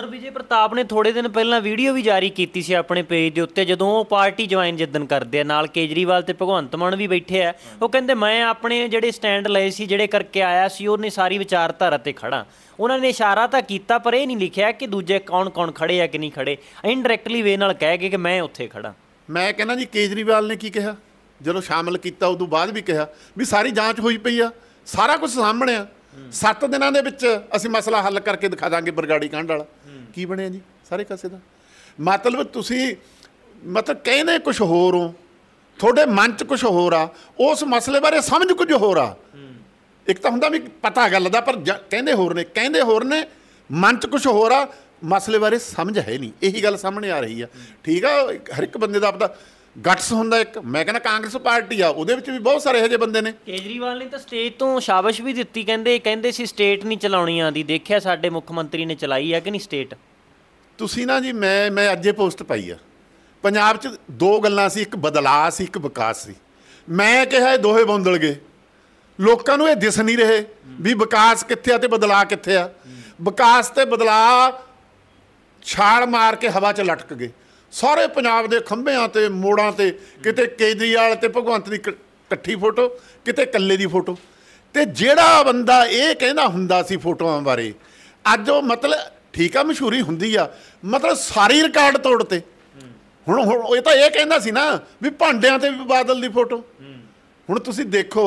ਪਰ ਵਿਜੇ ਪ੍ਰਤਾਪ ਨੇ ਥੋੜੇ ਦਿਨ ਪਹਿਲਾਂ ਵੀਡੀਓ ਵੀ ਜਾਰੀ ਕੀਤੀ ਸੀ ਆਪਣੇ ਪੇਜ ਦੇ ਉੱਤੇ ਜਦੋਂ ਉਹ ਪਾਰਟੀ ਜੁਆਇਨ ਜਿੱਦਨ ਕਰਦੇ ਆ ਨਾਲ ਕੇਜਰੀਵਾਲ ਤੇ ਭਗਵੰਤ ਮਾਨ ਵੀ ਬੈਠੇ ਆ ਉਹ ਕਹਿੰਦੇ ਮੈਂ ਆਪਣੇ ਜਿਹੜੇ ਸਟੈਂਡ ਲਏ ਸੀ ਜਿਹੜੇ ਕਰਕੇ ਆਇਆ ਸੀ ਉਹਨੇ ਸਾਰੀ ਵਿਚਾਰਧਾਰਾ ਤੇ ਖੜਾ ਉਹਨਾਂ ਨੇ ਇਸ਼ਾਰਾ ਤਾਂ ਕੀਤਾ ਪਰ ਇਹ ਨਹੀਂ ਲਿਖਿਆ ਕਿ ਦੂਜੇ ਕੌਣ-ਕੌਣ ਖੜੇ ਆ ਕਿ ਨਹੀਂ ਖੜੇ ਇਨਡਾਇਰੈਕਟਲੀ ਵੇ ਨਾਲ ਕਹਿ ਗਏ ਕਿ ਮੈਂ ਉੱਥੇ ਖੜਾ ਮੈਂ ਕਹਿੰਦਾ ਜੀ ਕੇਜਰੀਵਾਲ ਨੇ ਕੀ ਕਿਹਾ ਜਦੋਂ ਸ਼ਾਮਲ ਕੀਤਾ ਉਦੋਂ ਬਾਅਦ ਵੀ ਕਿਹਾ ਵੀ ਸਾਰੀ ਜਾਂਚ ਹੋਈ ਪਈ ਆ ਸਾਰਾ ਕੁਝ ਸਾਹਮਣੇ ਆ ਸੱਤ ਦਿਨਾਂ ਦੇ ਵਿੱਚ ਅਸੀਂ ਮਸਲਾ ਹੱਲ ਕਰਕੇ ਦਿਖਾ ਦਾਂਗੇ ਬਰਗਾੜੀ ਕਾਂਡ ਵਾਲਾ ਕੀ ਬਣਿਆ ਜੀ ਸਾਰੇ ਕਾਸੇ ਦਾ ਮਤਲਬ ਤੁਸੀਂ ਮਤਲਬ ਕਹਿੰਦੇ ਕੁਝ ਹੋਰ ਹੋ ਤੁਹਾਡੇ ਮਨ 'ਚ ਕੁਝ ਹੋਰ ਆ ਉਸ ਮਸਲੇ ਬਾਰੇ ਸਮਝ ਕੁਝ ਹੋਰ ਆ ਇੱਕ ਤਾਂ ਹੁੰਦਾ ਵੀ ਪਤਾ ਗੱਲ ਦਾ ਪਰ ਕਹਿੰਦੇ ਹੋਰ ਨੇ ਕਹਿੰਦੇ ਹੋਰ ਨੇ ਮਨ 'ਚ ਕੁਝ ਹੋਰ ਆ ਮਸਲੇ ਬਾਰੇ ਸਮਝ ਹੈ ਨਹੀਂ ਇਹੀ ਗੱਲ ਸਾਹਮਣੇ ਆ ਰਹੀ ਆ ਠੀਕ ਆ ਹਰ ਇੱਕ ਬੰਦੇ ਦਾ ਆਪਦਾ ਗਟਸ ਹੁੰਦਾ ਇੱਕ ਮੈਂ ਕਹਿੰਦਾ ਕਾਂਗਰਸ ਪਾਰਟੀ ਆ ਉਹਦੇ ਵਿੱਚ ਵੀ ਬਹੁਤ ਸਾਰੇ ਇਹੋ ਜਿਹੇ ਬੰਦੇ ਨੇ ਕੇਜਰੀਵਾਲ ਨੇ ਤਾਂ ਸਟੇਜ ਤੋਂ ਸ਼ਾਬਾਸ਼ ਵੀ ਦਿੱਤੀ ਕਹਿੰਦੇ ਕਹਿੰਦੇ ਸੀ ਸਟੇਟ ਨਹੀਂ ਚਲਾਉਣੀ ਆਂਦੀ ਦੇਖਿਆ ਸਾਡੇ ਮੁੱਖ ਮੰਤਰੀ ਨੇ ਚਲਾਈ ਆ ਕਿ ਨਹੀਂ ਸਟੇਟ ਤੁਸੀਂ ਨਾ ਜੀ ਮੈਂ ਮੈਂ ਅੱਜੇ ਪੋਸਟ ਪਾਈ ਆ ਪੰਜਾਬ 'ਚ ਦੋ ਗੱਲਾਂ ਸੀ ਇੱਕ ਬਦਲਾਅ ਸੀ ਇੱਕ ਵਿਕਾਸ ਸੀ ਮੈਂ ਕਿਹਾ ਇਹ ਦੋਹੇ ਬੌਂਦਲ ਗਏ ਲੋਕਾਂ ਨੂੰ ਇਹ ਦਿਸ ਨਹੀਂ ਰਹੇ ਵੀ ਵਿਕਾਸ ਕਿੱਥੇ ਆ ਤੇ ਬਦਲਾਅ ਕਿੱਥੇ ਆ ਵਿਕਾਸ ਤੇ ਬਦਲਾਅ ਛਾਲ ਮਾਰ ਕੇ ਹਵਾ 'ਚ ਲਟਕ ਗਏ ਸਾਰੇ ਪੰਜਾਬ ਦੇ ਖੰਭਿਆਂ ਤੇ ਮੋੜਾਂ ਤੇ ਕਿਤੇ ਕੇਜਰੀਵਾਲ ਤੇ ਭਗਵੰਤ ਦੀ ਇਕੱਠੀ ਫੋਟੋ ਕਿਤੇ ਇਕੱਲੇ ਦੀ ਫੋਟੋ ਤੇ ਜਿਹੜਾ ਬੰਦਾ ਇਹ ਕਹਿੰਦਾ ਹੁੰਦਾ ਸੀ ਫੋਟੋਆਂ ਬਾਰੇ ਅੱਜ ਉਹ ਮਤਲਬ ਠੀਕ ਆ ਮਸ਼ਹੂਰੀ ਹੁੰਦੀ ਆ ਮਤਲਬ ਸਾਰੀ ਰਿਕਾਰਡ ਤੋੜਤੇ ਹੁਣ ਹੁਣ ਇਹ ਤਾਂ ਇਹ ਕਹਿੰਦਾ ਸੀ ਨਾ ਵੀ ਭਾਂਡਿਆਂ ਤੇ ਵੀ ਬਾਦਲ ਦੀ ਫੋਟੋ ਹੁਣ ਤੁਸੀਂ ਦੇਖੋ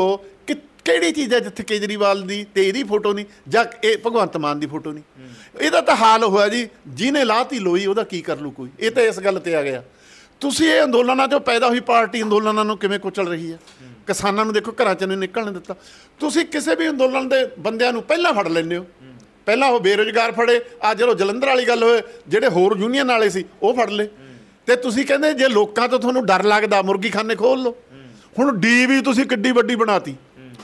ਕਿ ਕਿਹੜੀ ਚੀਜ਼ ਹੈ ਜਿੱਥੇ ਕੇਜਰੀਵਾਲ ਦੀ ਤੇ ਇਹਦੀ ਫੋਟੋ ਨਹੀਂ ਜਾਂ ਇਹ ਭਗਵੰਤ ਮਾਨ ਦੀ ਫੋਟੋ ਨਹੀਂ ਇਹਦਾ ਤਾਂ ਹਾਲ ਹੋਇਆ ਜੀ ਜਿਹਨੇ ਲਾਤੀ ਲੋਈ ਉਹਦਾ ਕੀ ਕਰ ਲੂ ਕੋਈ ਇਹ ਤਾਂ ਇਸ ਗੱਲ ਤੇ ਆ ਗਿਆ ਤੁਸੀਂ ਇਹ ਅੰਦੋਲਨਾਂ ਚੋਂ ਪੈਦਾ ਹੋਈ ਪਾਰਟੀ ਅੰਦੋਲਨਾਂ ਨੂੰ ਕਿਵੇਂ ਕੁਚਲ ਰਹੀ ਹੈ ਕਿਸਾਨਾਂ ਨੂੰ ਦੇਖੋ ਘਰਾਂ ਚੋਂ ਨਹੀਂ ਨਿਕਲਣ ਦਿੱਤਾ ਤੁਸੀਂ ਕਿਸੇ ਵੀ ਅੰਦੋਲਨ ਦੇ ਬੰਦਿਆਂ ਨੂੰ ਪਹਿਲਾਂ ਫੜ ਲੈਂਦੇ ਹੋ ਪਹਿਲਾਂ ਉਹ ਬੇਰੋਜ਼ਗਾਰ ਫੜੇ ਆ ਜਦੋਂ ਜਲੰਧਰ ਵਾਲੀ ਗੱਲ ਹੋਏ ਜਿਹੜੇ ਹੋਰ ਯੂਨੀਅਨ ਵਾਲੇ ਸੀ ਉਹ ਫੜ ਲੈ ਤੇ ਤੁਸੀਂ ਕਹਿੰਦੇ ਜੇ ਲੋਕਾਂ ਤੋਂ ਤੁਹਾਨੂੰ ਡਰ ਲੱਗਦਾ ਮੁਰਗੀ ਖਾਨੇ ਖੋਲ ਲਓ ਹੁਣ ਡੀ ਵੀ ਤੁਸੀਂ ਕਿੱਡੀ ਵੱਡੀ ਬਣਾਤੀ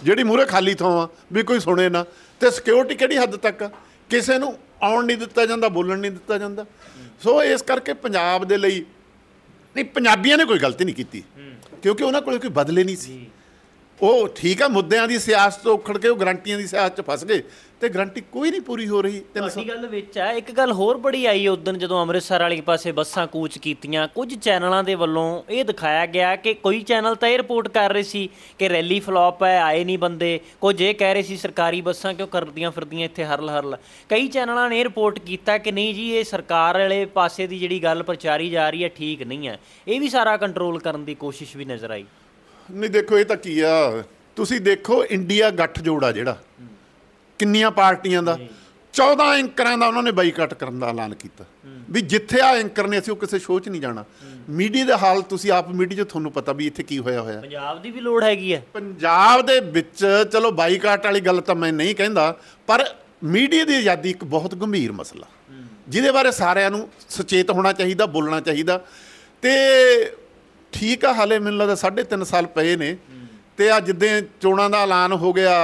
ਜਿਹੜੀ ਮੂਰੇ ਖਾਲੀ ਥਾਂ ਆ ਵੀ ਕੋਈ ਸੁਣੇ ਨਾ ਤੇ ਸਿਕਿਉਰਿਟੀ ਕਿਹੜੀ ਹੱਦ ਤੱਕ ਕਿਸੇ ਨੂੰ ਆਉਣ ਨਹੀਂ ਦਿੱਤਾ ਜਾਂਦਾ ਬੋਲਣ ਨਹੀਂ ਦਿੱਤਾ ਜਾਂਦਾ ਸੋ ਇਸ ਕਰਕੇ ਪੰਜਾਬ ਦੇ ਲਈ ਨਹੀਂ ਪੰਜਾਬੀਆਂ ਨੇ ਕੋਈ ਗਲਤੀ ਨਹੀਂ ਕੀਤੀ ਕਿਉਂਕਿ ਉਹਨਾਂ ਕੋਲ ਕੋਈ ਬਦਲੇ ਨਹੀਂ ਸੀ ਉਹ ਠੀਕ ਆ ਮੁੱਦਿਆਂ ਦੀ ਸਿਆਸਤ ਤੋਂ ਉਖੜ ਕੇ ਉਹ ਗਰੰਟੀਆਂ ਦੀ ਸਿਆਸਤ 'ਚ ਫਸ ਗਏ ਤੇ ਗਰੰਟੀ ਕੋਈ ਨਹੀਂ ਪੂਰੀ ਹੋ ਰਹੀ ਤੇ ਅਸੀਂ ਗੱਲ ਵਿੱਚ ਆ ਇੱਕ ਗੱਲ ਹੋਰ ਬੜੀ ਆਈ ਉਦੋਂ ਜਦੋਂ ਅੰਮ੍ਰਿਤਸਰ ਵਾਲੇ ਪਾਸੇ ਬੱਸਾਂ ਕੂਚ ਕੀਤੀਆਂ ਕੁਝ ਚੈਨਲਾਂ ਦੇ ਵੱਲੋਂ ਇਹ ਦਿਖਾਇਆ ਗਿਆ ਕਿ ਕੋਈ ਚੈਨਲ ਤਾਂ ਇਹ ਰਿਪੋਰਟ ਕਰ ਰਹੇ ਸੀ ਕਿ ਰੈਲੀ ਫਲॉप ਹੈ ਆਏ ਨਹੀਂ ਬੰਦੇ ਕੁਝ ਇਹ ਕਹਿ ਰਹੇ ਸੀ ਸਰਕਾਰੀ ਬੱਸਾਂ ਕਿਉਂ ਕਰਦੀਆਂ ਫਿਰਦੀਆਂ ਇੱਥੇ ਹਰਲ ਹਰਲ ਕਈ ਚੈਨਲਾਂ ਨੇ ਰਿਪੋਰਟ ਕੀਤਾ ਕਿ ਨਹੀਂ ਜੀ ਇਹ ਸਰਕਾਰ ਵਾਲੇ ਪਾਸੇ ਦੀ ਜਿਹੜੀ ਗੱਲ ਪ੍ਰਚਾਰੀ ਜਾ ਰਹੀ ਹੈ ਠੀਕ ਨਹੀਂ ਹੈ ਇਹ ਵੀ ਸਾਰਾ ਕੰਟਰੋਲ ਕਰਨ ਦੀ ਕੋਸ਼ਿਸ਼ ਵੀ ਨਜ਼ਰ ਆਈ ਨਹੀਂ ਦੇਖੋ ਇਹ ਤਾਂ ਕੀ ਆ ਤੁਸੀਂ ਦੇਖੋ ਇੰਡੀਆ ਗੱਠ ਜੋੜਾ ਜਿਹੜਾ ਕਿੰਨੀਆਂ ਪਾਰਟੀਆਂ ਦਾ 14 ਐਂਕਰਾਂ ਦਾ ਉਹਨਾਂ ਨੇ ਬਾਈਕਾਟ ਕਰਨ ਦਾ ਐਲਾਨ ਕੀਤਾ ਵੀ ਜਿੱਥੇ ਆ ਐਂਕਰ ਨੇ ਅਸੀਂ ਉਹ ਕਿਸੇ ਸ਼ੋਅ 'ਚ ਨਹੀਂ ਜਾਣਾ ਮੀਡੀਆ ਦਾ ਹਾਲ ਤੁਸੀਂ ਆਪ ਮੀਡੀਆ 'ਚ ਤੁਹਾਨੂੰ ਪਤਾ ਵੀ ਇੱਥੇ ਕੀ ਹੋਇਆ ਹੋਇਆ ਪੰਜਾਬ ਦੀ ਵੀ ਲੋੜ ਹੈਗੀ ਹੈ ਪੰਜਾਬ ਦੇ ਵਿੱਚ ਚਲੋ ਬਾਈਕਾਟ ਵਾਲੀ ਗੱਲ ਤਾਂ ਮੈਂ ਨਹੀਂ ਕਹਿੰਦਾ ਪਰ ਮੀਡੀਆ ਦੀ ਆਜ਼ਾਦੀ ਇੱਕ ਬਹੁਤ ਗੰਭੀਰ ਮਸਲਾ ਜਿਹਦੇ ਬਾਰੇ ਸਾਰਿਆਂ ਨੂੰ ਸੁਚੇਤ ਹੋਣਾ ਚਾਹੀਦਾ ਬੋਲਣਾ ਚਾਹੀਦਾ ਤੇ ਠੀਕ ਆ ਹਲੇ ਮੈਨੂੰ ਲੱਗਦਾ 3.5 ਸਾਲ ਪਏ ਨੇ ਤੇ ਆ ਜਿੱਦਾਂ ਚੋਣਾਂ ਦਾ ਐਲਾਨ ਹੋ ਗਿਆ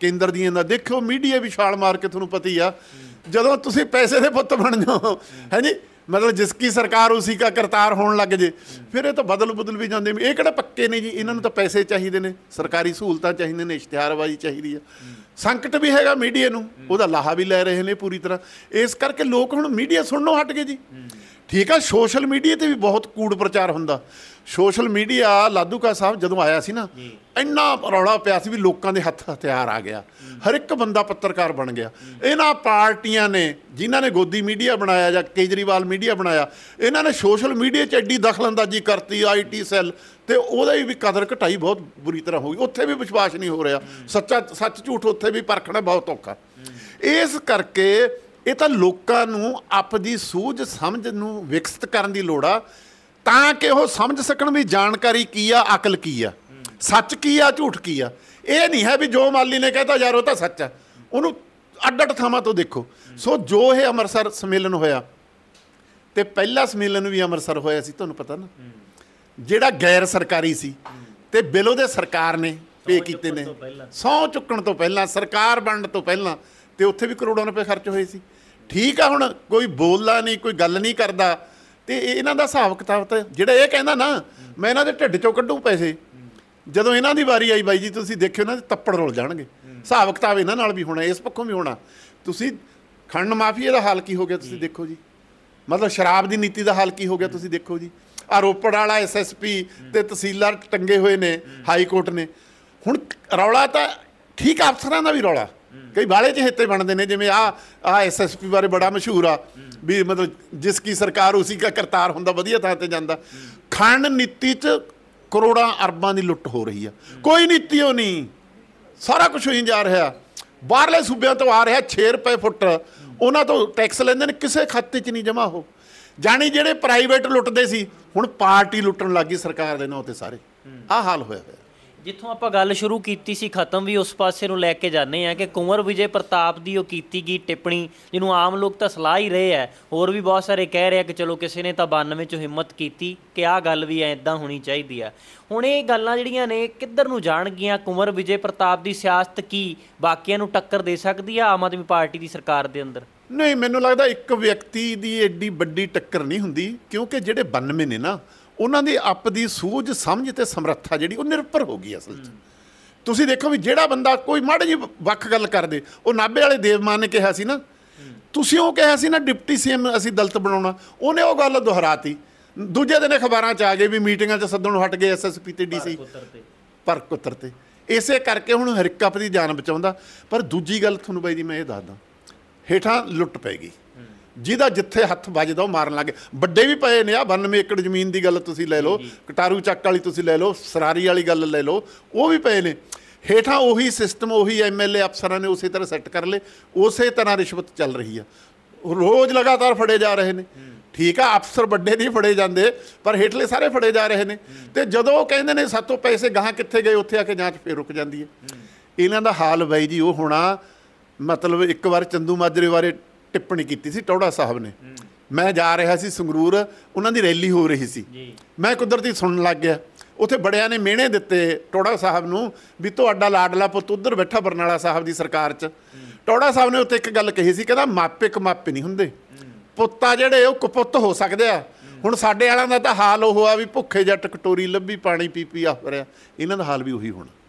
ਕੇਂਦਰ ਦੀਆਂ ਦਾ ਦੇਖੋ ਮੀਡੀਆ ਵੀ ਛਾਲ ਮਾਰ ਕੇ ਤੁਹਾਨੂੰ ਪਤਾ ਹੀ ਆ ਜਦੋਂ ਤੁਸੀਂ ਪੈਸੇ ਦੇ ਪੁੱਤ ਬਣ ਜਾਓ ਹੈਂਜੀ ਮਤਲਬ ਜਿਸ ਕੀ ਸਰਕਾਰ ਉਸੇ ਦਾ ਕਰਤਾਰ ਹੋਣ ਲੱਗ ਜੇ ਫਿਰ ਇਹ ਤਾਂ ਬਦਲ ਬਦਲ ਵੀ ਜਾਂਦੇ ਇਹ ਕਿਹੜਾ ਪੱਕੇ ਨੇ ਜੀ ਇਹਨਾਂ ਨੂੰ ਤਾਂ ਪੈਸੇ ਚਾਹੀਦੇ ਨੇ ਸਰਕਾਰੀ ਸਹੂਲਤਾਂ ਚਾਹੀਦੇ ਨੇ ਇਸ਼ਤਿਹਾਰਬਾਜ਼ੀ ਚਾਹੀਦੀ ਆ ਸੰਕਟ ਵੀ ਹੈਗਾ ਮੀਡੀਆ ਨੂੰ ਉਹਦਾ ਲਾਹਾ ਵੀ ਲੈ ਰਹੇ ਨੇ ਪੂਰੀ ਤਰ੍ਹਾਂ ਇਸ ਕਰਕੇ ਲੋਕ ਹੁਣ ਮੀਡੀਆ ਸੁਣਨੋਂ ਹਟ ਗਏ ਜੀ ਠੀਕ ਆ ਸੋਸ਼ਲ ਮੀਡੀਆ ਤੇ ਵੀ ਬਹੁਤ ਕੂੜ ਪ੍ਰਚਾਰ ਹੁੰਦਾ ਸੋਸ਼ਲ ਮੀਡੀਆ ਲਾਦੂਕਾ ਸਾਹਿਬ ਜਦੋਂ ਆਇਆ ਸੀ ਨਾ ਇੰਨਾ ਰੌਲਾ ਪਿਆ ਸੀ ਵੀ ਲੋਕਾਂ ਦੇ ਹੱਥ ਹਥਿਆਰ ਆ ਗਿਆ ਹਰ ਇੱਕ ਬੰਦਾ ਪੱਤਰਕਾਰ ਬਣ ਗਿਆ ਇਹਨਾਂ ਪਾਰਟੀਆਂ ਨੇ ਜਿਨ੍ਹਾਂ ਨੇ ਗੋਦੀ ਮੀਡੀਆ ਬਣਾਇਆ ਜਾਂ ਕੇਜਰੀਵਾਲ ਮੀਡੀਆ ਬਣਾਇਆ ਇਹਨਾਂ ਨੇ ਸੋਸ਼ਲ ਮੀਡੀਆ 'ਚ ਐਡੀ ਦਖਲਅੰਦਾਜ਼ੀ ਕਰਤੀ ਆਈਟੀ ਸੈੱਲ ਤੇ ਉਹਦਾ ਵੀ ਕਦਰ ਘਟਾਈ ਬਹੁਤ ਬੁਰੀ ਤਰ੍ਹਾਂ ਹੋ ਗਈ ਉੱਥੇ ਵੀ ਵਿਸ਼ਵਾਸ ਨਹੀਂ ਹੋ ਰਿਹਾ ਸੱਚਾ ਸੱਚ ਝੂਠ ਉੱਥੇ ਵੀ ਪਰਖਣਾ ਬਹੁਤ ਔਖਾ ਇਸ ਕਰਕੇ ਇਹ ਤਾਂ ਲੋਕਾਂ ਨੂੰ ਆਪਦੀ ਸੂਝ ਸਮਝ ਨੂੰ ਵਿਕਸਿਤ ਕਰਨ ਦੀ ਲੋੜ ਆ ਤਾਂ ਕਿ ਉਹ ਸਮਝ ਸਕਣ ਵੀ ਜਾਣਕਾਰੀ ਕੀ ਆ ਅਕਲ ਕੀ ਆ ਸੱਚ ਕੀ ਆ ਝੂਠ ਕੀ ਆ ਇਹ ਨਹੀਂ ਹੈ ਵੀ ਜੋ ਮਾਲੀ ਨੇ ਕਹਿਤਾ ਯਾਰ ਉਹ ਤਾਂ ਸੱਚ ਆ ਉਹਨੂੰ ਅੱਡ-ਅੱਡ ਥਾਵਾਂ ਤੋਂ ਦੇਖੋ ਸੋ ਜੋ ਇਹ ਅੰਮ੍ਰਿਤਸਰ ਸੰਮੇਲਨ ਹੋਇਆ ਤੇ ਪਹਿਲਾ ਸੰਮੇਲਨ ਵੀ ਅੰਮ੍ਰਿਤਸਰ ਹੋਇਆ ਸੀ ਤੁਹਾਨੂੰ ਪਤਾ ਨਾ ਜਿਹੜਾ ਗੈਰ ਸਰਕਾਰੀ ਸੀ ਤੇ ਬਿਲੋ ਦੇ ਸਰਕਾਰ ਨੇ ਪੇ ਕੀਤੇ ਨੇ ਸੌ ਚੁੱਕਣ ਤੋਂ ਪਹਿਲਾਂ ਸਰਕਾਰ ਬਣਨ ਤੋਂ ਪਹਿਲਾਂ ਤੇ ਉੱਥੇ ਵੀ ਕਰੋੜਾਂ ਰੁਪਏ ਖਰਚ ਹੋਏ ਸੀ ਠੀਕ ਆ ਹੁਣ ਕੋਈ ਬੋਲਦਾ ਨਹੀਂ ਕੋਈ ਗੱਲ ਨਹੀਂ ਕਰਦਾ ਤੇ ਇਹਨਾਂ ਦਾ ਹਿਸਾਬ ਕਿਤਾਬ ਤੇ ਜਿਹੜਾ ਇਹ ਕਹਿੰਦਾ ਨਾ ਮੈਂ ਇਹਨਾਂ ਦੇ ਢਿੱਡ ਚੋਂ ਕੱਢੂ ਪੈਸੇ ਜਦੋਂ ਇਹਨਾਂ ਦੀ ਵਾਰੀ ਆਈ ਬਾਈ ਜੀ ਤੁਸੀਂ ਦੇਖਿਓ ਇਹਨਾਂ ਦੇ ਤੱਪੜ ਰੁੱਲ ਜਾਣਗੇ ਹਿਸਾਬ ਕਿਤਾਬ ਇਹਨਾਂ ਨਾਲ ਵੀ ਹੋਣਾ ਇਸ ਪੱਖੋਂ ਵੀ ਹੋਣਾ ਤੁਸੀਂ ਖੰਡ ਮਾਫੀਆ ਦਾ ਹਾਲ ਕੀ ਹੋ ਗਿਆ ਤੁਸੀਂ ਦੇਖੋ ਜੀ ਮਤਲਬ ਸ਼ਰਾਬ ਦੀ ਨੀਤੀ ਦਾ ਹਾਲ ਕੀ ਹੋ ਗਿਆ ਤੁਸੀਂ ਦੇਖੋ ਜੀ ਆ ਰੋਪੜ ਵਾਲਾ ਐਸਐਸਪੀ ਤੇ ਤਹਿਸੀਲਦਾਰ ਟੰਗੇ ਹੋਏ ਨੇ ਹਾਈ ਕੋਰਟ ਨੇ ਹੁਣ ਰੌਲਾ ਤਾਂ ਠੀਕ ਅਫਸਰਾਂ ਦਾ ਵੀ ਰੌਲਾ ਕਈ ਬਾਲੇ ਹਿੱਤੇ ਬਣਦੇ ਨੇ ਜਿਵੇਂ ਆ ਆ ਐਸਐਸਪੀ ਬਾਰੇ ਬੜਾ ਮਸ਼ਹੂਰ ਆ ਵੀ ਮਤਲਬ ਜਿਸ ਕੀ ਸਰਕਾਰ ਉਸੇ ਦਾ ਕਰਤਾਰ ਹੁੰਦਾ ਵਧੀਆ ਥਾਂ ਤੇ ਜਾਂਦਾ ਖੰਡ ਨੀਤੀ 'ਚ ਕਰੋੜਾਂ ਅਰਬਾਂ ਦੀ ਲੁੱਟ ਹੋ ਰਹੀ ਆ ਕੋਈ ਨੀਤੀ ਹੋ ਨਹੀਂ ਸਾਰਾ ਕੁਝ ਹੋਈ ਜਾ ਰਿਹਾ ਬਾਹਰਲੇ ਸੂਬਿਆਂ ਤੋਂ ਆ ਰਿਹਾ 6 ਰੁਪਏ ਫੁੱਟ ਉਹਨਾਂ ਤੋਂ ਟੈਕਸ ਲੈਂਦੇ ਨੇ ਕਿਸੇ ਖਾਤੇ 'ਚ ਨਹੀਂ ਜਮਾ ਹੋ ਜਾਣੀ ਜਿਹੜੇ ਪ੍ਰਾਈਵੇਟ ਲੁੱਟਦੇ ਸੀ ਹੁਣ ਪਾਰਟੀ ਲੁੱਟਣ ਲੱਗੀ ਸਰਕਾਰ ਦੇ ਨਾਂ ਤੇ ਸਾਰੇ ਆ ਹਾਲ ਹੋਇਆ ਜਿੱਥੋਂ ਆਪਾਂ ਗੱਲ ਸ਼ੁਰੂ ਕੀਤੀ ਸੀ ਖਤਮ ਵੀ ਉਸ ਪਾਸੇ ਨੂੰ ਲੈ ਕੇ ਜਾਂਦੇ ਆ ਕਿ ਕੁੰਵਰ ਵਿਜੇ ਪ੍ਰਤਾਪ ਦੀ ਉਹ ਕੀਤੀ ਗਈ ਟਿੱਪਣੀ ਜਿਹਨੂੰ ਆਮ ਲੋਕ ਤਾਂ ਸਲਾਹ ਹੀ ਰਹੇ ਆ ਹੋਰ ਵੀ ਬਹੁਤ ਸਾਰੇ ਕਹਿ ਰਹੇ ਆ ਕਿ ਚਲੋ ਕਿਸੇ ਨੇ ਤਾਂ 92 ਚੋਂ ਹਿੰਮਤ ਕੀਤੀ ਕਿ ਆਹ ਗੱਲ ਵੀ ਐਦਾਂ ਹੋਣੀ ਚਾਹੀਦੀ ਆ ਹੁਣ ਇਹ ਗੱਲਾਂ ਜਿਹੜੀਆਂ ਨੇ ਕਿੱਧਰ ਨੂੰ ਜਾਣਗੀਆਂ ਕੁੰਵਰ ਵਿਜੇ ਪ੍ਰਤਾਪ ਦੀ ਸਿਆਸਤ ਕੀ ਬਾਕੀਆਂ ਨੂੰ ਟੱਕਰ ਦੇ ਸਕਦੀ ਆ ਆਮ ਆਦਮੀ ਪਾਰਟੀ ਦੀ ਸਰਕਾਰ ਦੇ ਅੰਦਰ ਨਹੀਂ ਮੈਨੂੰ ਲੱਗਦਾ ਇੱਕ ਵਿਅਕਤੀ ਦੀ ਐਡੀ ਵੱਡੀ ਟੱਕਰ ਨਹੀਂ ਹੁੰਦੀ ਕਿਉਂਕਿ ਜਿਹੜੇ 92 ਨੇ ਨਾ ਉਹਨਾਂ ਦੀ ਆਪ ਦੀ ਸੂਝ ਸਮਝ ਤੇ ਸਮਰੱਥਾ ਜਿਹੜੀ ਉਹ ਨਿਰਪਰ ਹੋ ਗਈ ਅਸਲ 'ਚ ਤੁਸੀਂ ਦੇਖੋ ਵੀ ਜਿਹੜਾ ਬੰਦਾ ਕੋਈ ਮਾੜੀ ਜੀ ਵੱਖ ਗੱਲ ਕਰਦੇ ਉਹ ਨਾਬੇ ਵਾਲੇ ਦੇਵਮਾਨ ਨੇ ਕਿਹਾ ਸੀ ਨਾ ਤੁਸੀਂ ਉਹ ਕਿਹਾ ਸੀ ਨਾ ਡਿਪਟੀ ਸੀਐਮ ਅਸੀਂ ਦਲਤ ਬਣਾਉਣਾ ਉਹਨੇ ਉਹ ਗੱਲ ਦੁਹਰਾਤੀ ਦੂਜੇ ਦਿਨ ਅਖਬਾਰਾਂ 'ਚ ਆ ਗਏ ਵੀ ਮੀਟਿੰਗਾਂ 'ਚ ਸੱਦਣੋਂ ਹਟ ਗਏ ਐਸਐਸਪੀ ਤੇ ਡੀਸੀ ਪਰ ਕੁੱਤਰ ਤੇ ਇਸੇ ਕਰਕੇ ਹੁਣ ਹਰਿਕਾ ਆਪਣੀ ਜਾਨ ਬਚਾਉਂਦਾ ਪਰ ਦੂਜੀ ਗੱਲ ਤੁਹਾਨੂੰ ਬਾਈ ਜੀ ਮੈਂ ਇਹ ਦੱਸਦਾ ਹੇਠਾਂ ਲੁੱਟ ਪੈ ਗਈ ਜਿਹਦਾ ਜਿੱਥੇ ਹੱਥ ਵੱਜਦਾ ਉਹ ਮਾਰਨ ਲੱਗੇ ਵੱਡੇ ਵੀ ਪਏ ਨੇ ਆ 92 ਏਕੜ ਜ਼ਮੀਨ ਦੀ ਗੱਲ ਤੁਸੀਂ ਲੈ ਲਓ ਕਟਾਰੂ ਚੱਕ ਵਾਲੀ ਤੁਸੀਂ ਲੈ ਲਓ ਸਰਾਰੀ ਵਾਲੀ ਗੱਲ ਲੈ ਲਓ ਉਹ ਵੀ ਪਏ ਨੇ ਹੇਠਾਂ ਉਹੀ ਸਿਸਟਮ ਉਹੀ ਐਮਐਲਏ ਅਫਸਰਾਂ ਨੇ ਉਸੇ ਤਰ੍ਹਾਂ ਸੈੱਟ ਕਰ ਲਏ ਉਸੇ ਤਰ੍ਹਾਂ ਰਿਸ਼ਵਤ ਚੱਲ ਰਹੀ ਆ ਰੋਜ਼ ਲਗਾਤਾਰ ਫੜੇ ਜਾ ਰਹੇ ਨੇ ਠੀਕ ਆ ਅਫਸਰ ਵੱਡੇ ਨਹੀਂ ਫੜੇ ਜਾਂਦੇ ਪਰ ਹੇਠਲੇ ਸਾਰੇ ਫੜੇ ਜਾ ਰਹੇ ਨੇ ਤੇ ਜਦੋਂ ਕਹਿੰਦੇ ਨੇ ਸਾਤੋਂ ਪੈਸੇ ਗਾਹਾਂ ਕਿੱਥੇ ਗਏ ਉੱਥੇ ਆ ਕੇ ਜਾਂਚ ਫੇਰ ਰੁਕ ਜਾਂਦੀ ਹੈ ਇਹਨਾਂ ਦਾ ਹਾਲ ਬਾਈ ਜੀ ਉਹ ਹੋਣਾ ਮਤਲਬ ਇੱਕ ਵਾਰ ਚੰਦੂ ਮਾਜਰੇ ਬਾਰੇ ਟਿੱਪਣੀ ਕੀਤੀ ਸੀ ਟੌੜਾ ਸਾਹਿਬ ਨੇ ਮੈਂ ਜਾ ਰਿਹਾ ਸੀ ਸੰਗਰੂਰ ਉਹਨਾਂ ਦੀ ਰੈਲੀ ਹੋ ਰਹੀ ਸੀ ਮੈਂ ਕੁਦਰਤੀ ਸੁਣਨ ਲੱਗ ਗਿਆ ਉੱਥੇ ਬੜਿਆਂ ਨੇ ਮਿਹਣੇ ਦਿੱਤੇ ਟੋੜਾ ਸਾਹਿਬ ਨੂੰ ਵੀ ਤੁਹਾਡਾ ਲਾਡਲਾ ਪੁੱਤ ਉਧਰ ਬੈਠਾ ਬਰਨਾਲਾ ਸਾਹਿਬ ਦੀ ਸਰਕਾਰ 'ਚ ਟੋੜਾ ਸਾਹਿਬ ਨੇ ਉੱਥੇ ਇੱਕ ਗੱਲ ਕਹੀ ਸੀ ਕਹਿੰਦਾ ਮਾਪੇ ਕਮਾਪੇ ਨਹੀਂ ਹੁੰਦੇ ਪੁੱਤਾ ਜਿਹੜੇ ਉਹ ਕੁਪੁੱਤ ਹੋ ਸਕਦੇ ਆ ਹੁਣ ਸਾਡੇ ਵਾਲਾਂ ਦਾ ਤਾਂ ਹਾਲ ਉਹ ਆ ਵੀ ਭੁੱਖੇ ਜੱਟ ਕਟੋਰੀ ਲੱਭੀ ਪਾਣੀ ਪੀ ਪੀ ਆ ਫਰਿਆ ਇਹਨਾਂ ਦਾ ਹਾਲ ਵੀ ਉਹੀ ਹੋਣਾ